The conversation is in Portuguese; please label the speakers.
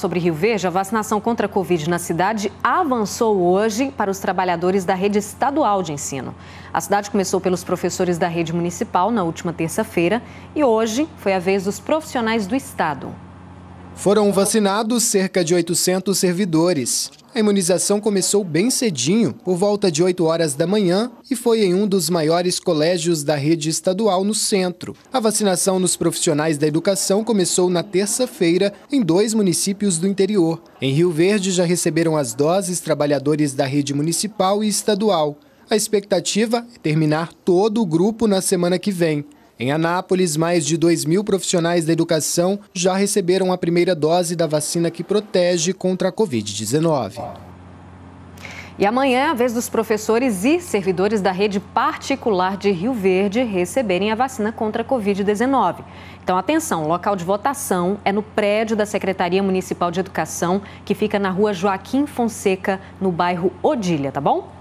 Speaker 1: sobre Rio Verde, a vacinação contra a Covid na cidade avançou hoje para os trabalhadores da rede estadual de ensino. A cidade começou pelos professores da rede municipal na última terça-feira e hoje foi a vez dos profissionais do estado.
Speaker 2: Foram vacinados cerca de 800 servidores. A imunização começou bem cedinho, por volta de 8 horas da manhã, e foi em um dos maiores colégios da rede estadual no centro. A vacinação nos profissionais da educação começou na terça-feira em dois municípios do interior. Em Rio Verde já receberam as doses trabalhadores da rede municipal e estadual. A expectativa é terminar todo o grupo na semana que vem. Em Anápolis, mais de 2 mil profissionais da educação já receberam a primeira dose da vacina que protege contra a Covid-19.
Speaker 1: E amanhã é a vez dos professores e servidores da rede particular de Rio Verde receberem a vacina contra a Covid-19. Então, atenção: o local de votação é no prédio da Secretaria Municipal de Educação, que fica na rua Joaquim Fonseca, no bairro Odília, tá bom?